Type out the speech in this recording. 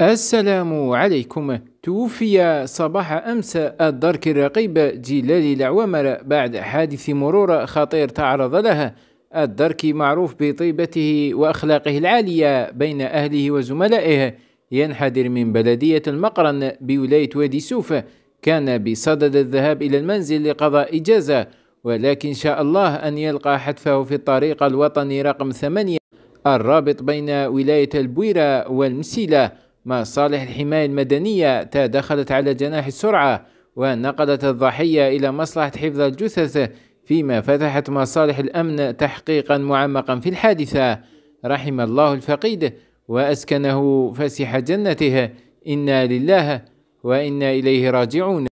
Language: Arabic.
السلام عليكم توفي صباح أمس الدرك الرقيب جلال العوامر بعد حادث مرور خطير تعرض له الدرك معروف بطيبته وأخلاقه العالية بين أهله وزملائه ينحدر من بلدية المقرن بولاية وادي سوف كان بصدد الذهاب إلى المنزل لقضاء إجازة ولكن شاء الله أن يلقى حتفه في الطريق الوطني رقم ثمانية الرابط بين ولاية البويرة والمسيلة ما صالح الحماية المدنية تدخلت على جناح السرعة ونقلت الضحية إلى مصلحة حفظ الجثث فيما فتحت مصالح الأمن تحقيقا معمقا في الحادثة رحم الله الفقيد وأسكنه فسح جنته إنا لله وإنا إليه راجعون